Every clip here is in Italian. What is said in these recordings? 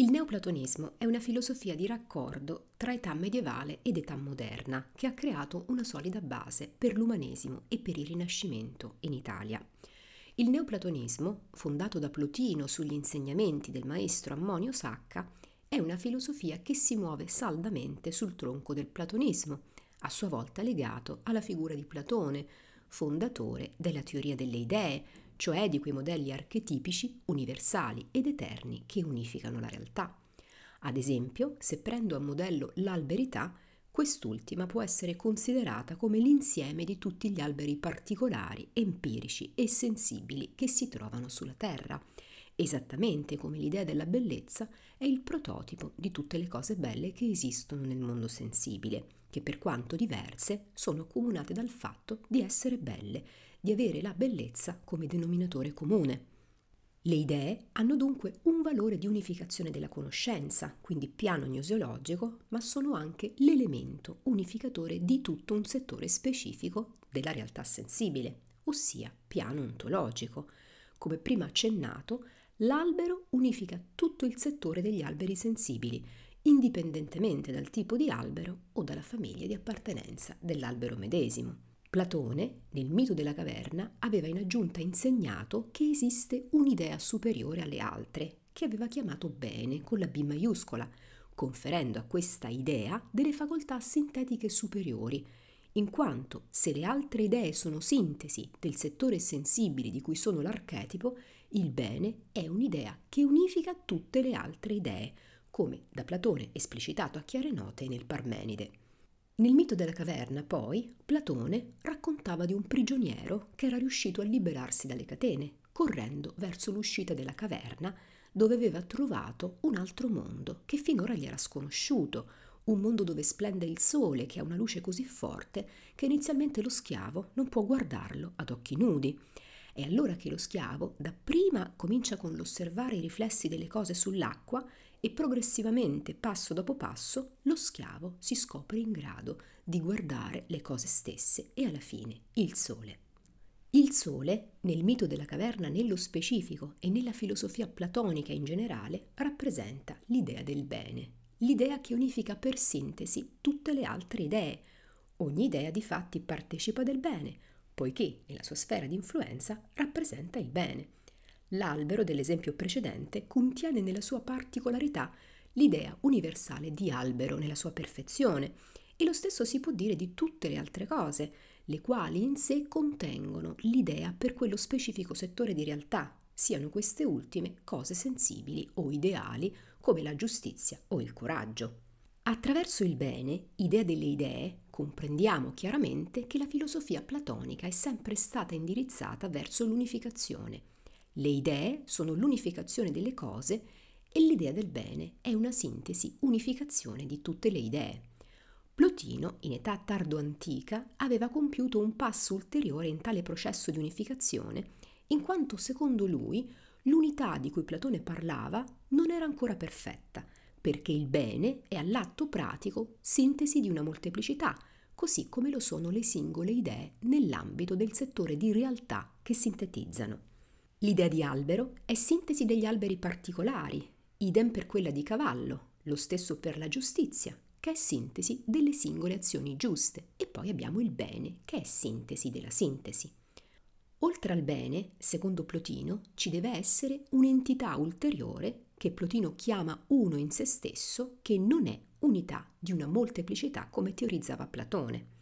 Il neoplatonismo è una filosofia di raccordo tra età medievale ed età moderna che ha creato una solida base per l'umanesimo e per il Rinascimento in Italia. Il neoplatonismo, fondato da Plotino sugli insegnamenti del maestro Ammonio Sacca, è una filosofia che si muove saldamente sul tronco del platonismo, a sua volta legato alla figura di Platone, fondatore della teoria delle idee, cioè di quei modelli archetipici universali ed eterni che unificano la realtà. Ad esempio, se prendo a modello l'alberità, quest'ultima può essere considerata come l'insieme di tutti gli alberi particolari, empirici e sensibili che si trovano sulla Terra, esattamente come l'idea della bellezza è il prototipo di tutte le cose belle che esistono nel mondo sensibile che per quanto diverse sono accomunate dal fatto di essere belle, di avere la bellezza come denominatore comune. Le idee hanno dunque un valore di unificazione della conoscenza, quindi piano gnoseologico, ma sono anche l'elemento unificatore di tutto un settore specifico della realtà sensibile, ossia piano ontologico. Come prima accennato, l'albero unifica tutto il settore degli alberi sensibili, indipendentemente dal tipo di albero o dalla famiglia di appartenenza dell'albero medesimo. Platone, nel mito della caverna, aveva in aggiunta insegnato che esiste un'idea superiore alle altre, che aveva chiamato bene con la B maiuscola, conferendo a questa idea delle facoltà sintetiche superiori, in quanto se le altre idee sono sintesi del settore sensibile di cui sono l'archetipo, il bene è un'idea che unifica tutte le altre idee, come da Platone esplicitato a chiare note nel Parmenide. Nel mito della caverna, poi, Platone raccontava di un prigioniero che era riuscito a liberarsi dalle catene, correndo verso l'uscita della caverna dove aveva trovato un altro mondo che finora gli era sconosciuto, un mondo dove splende il sole che ha una luce così forte che inizialmente lo schiavo non può guardarlo ad occhi nudi. È allora che lo schiavo dapprima comincia con l'osservare i riflessi delle cose sull'acqua e progressivamente, passo dopo passo, lo schiavo si scopre in grado di guardare le cose stesse e alla fine il sole. Il sole, nel mito della caverna nello specifico e nella filosofia platonica in generale, rappresenta l'idea del bene, l'idea che unifica per sintesi tutte le altre idee. Ogni idea di fatti partecipa del bene, poiché nella sua sfera di influenza rappresenta il bene. L'albero dell'esempio precedente contiene nella sua particolarità l'idea universale di albero nella sua perfezione e lo stesso si può dire di tutte le altre cose, le quali in sé contengono l'idea per quello specifico settore di realtà, siano queste ultime cose sensibili o ideali come la giustizia o il coraggio. Attraverso il bene, idea delle idee, comprendiamo chiaramente che la filosofia platonica è sempre stata indirizzata verso l'unificazione le idee sono l'unificazione delle cose e l'idea del bene è una sintesi, unificazione di tutte le idee. Plotino, in età tardo-antica, aveva compiuto un passo ulteriore in tale processo di unificazione, in quanto secondo lui l'unità di cui Platone parlava non era ancora perfetta, perché il bene è all'atto pratico sintesi di una molteplicità, così come lo sono le singole idee nell'ambito del settore di realtà che sintetizzano. L'idea di albero è sintesi degli alberi particolari, idem per quella di cavallo, lo stesso per la giustizia, che è sintesi delle singole azioni giuste, e poi abbiamo il bene, che è sintesi della sintesi. Oltre al bene, secondo Plotino, ci deve essere un'entità ulteriore che Plotino chiama uno in se stesso, che non è unità di una molteplicità come teorizzava Platone.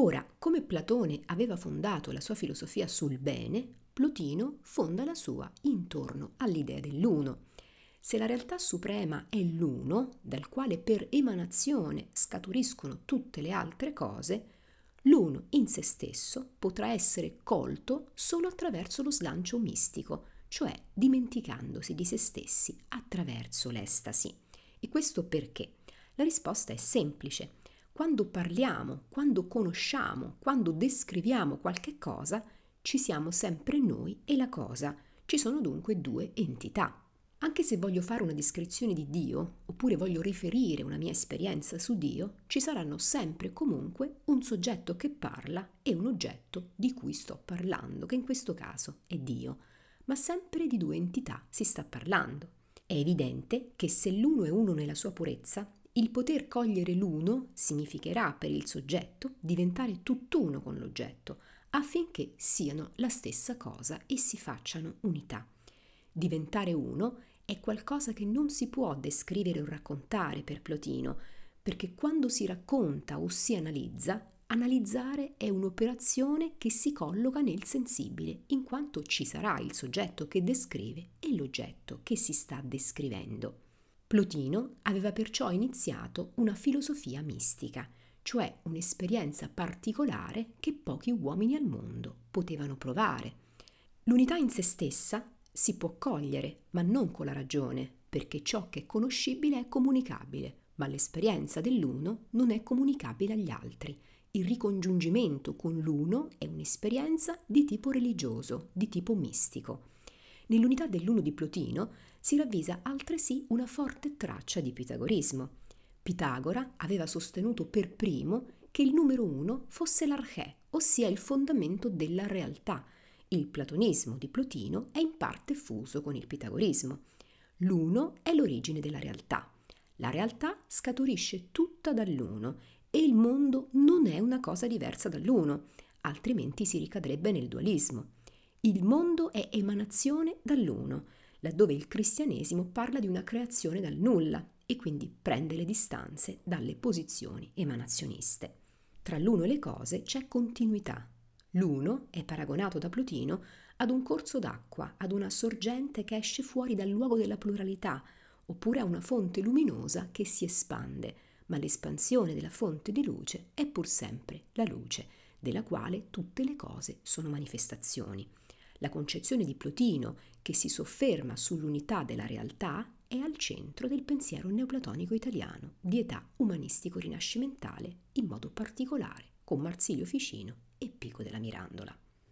Ora, come Platone aveva fondato la sua filosofia sul bene, Plotino fonda la sua intorno all'idea dell'uno. Se la realtà suprema è l'uno, dal quale per emanazione scaturiscono tutte le altre cose, l'uno in se stesso potrà essere colto solo attraverso lo slancio mistico, cioè dimenticandosi di se stessi attraverso l'estasi. E questo perché? La risposta è semplice quando parliamo, quando conosciamo, quando descriviamo qualche cosa, ci siamo sempre noi e la cosa. Ci sono dunque due entità. Anche se voglio fare una descrizione di Dio, oppure voglio riferire una mia esperienza su Dio, ci saranno sempre e comunque un soggetto che parla e un oggetto di cui sto parlando, che in questo caso è Dio. Ma sempre di due entità si sta parlando. È evidente che se l'uno è uno nella sua purezza, il poter cogliere l'uno significherà per il soggetto diventare tutt'uno con l'oggetto, affinché siano la stessa cosa e si facciano unità. Diventare uno è qualcosa che non si può descrivere o raccontare per Plotino, perché quando si racconta o si analizza, analizzare è un'operazione che si colloca nel sensibile, in quanto ci sarà il soggetto che descrive e l'oggetto che si sta descrivendo. Plotino aveva perciò iniziato una filosofia mistica, cioè un'esperienza particolare che pochi uomini al mondo potevano provare. L'unità in se stessa si può cogliere, ma non con la ragione, perché ciò che è conoscibile è comunicabile, ma l'esperienza dell'uno non è comunicabile agli altri. Il ricongiungimento con l'uno è un'esperienza di tipo religioso, di tipo mistico. Nell'unità dell'uno di Plotino si ravvisa altresì una forte traccia di pitagorismo. Pitagora aveva sostenuto per primo che il numero uno fosse l'archè, ossia il fondamento della realtà. Il platonismo di Plotino è in parte fuso con il pitagorismo. L'uno è l'origine della realtà. La realtà scaturisce tutta dall'uno e il mondo non è una cosa diversa dall'uno, altrimenti si ricadrebbe nel dualismo. Il mondo è emanazione dall'uno laddove il cristianesimo parla di una creazione dal nulla e quindi prende le distanze dalle posizioni emanazioniste. Tra l'uno e le cose c'è continuità. L'uno è paragonato da Plutino ad un corso d'acqua, ad una sorgente che esce fuori dal luogo della pluralità, oppure a una fonte luminosa che si espande, ma l'espansione della fonte di luce è pur sempre la luce, della quale tutte le cose sono manifestazioni. La concezione di Plotino, che si sofferma sull'unità della realtà, è al centro del pensiero neoplatonico italiano, di età umanistico-rinascimentale, in modo particolare con Marsilio Ficino e Pico della Mirandola.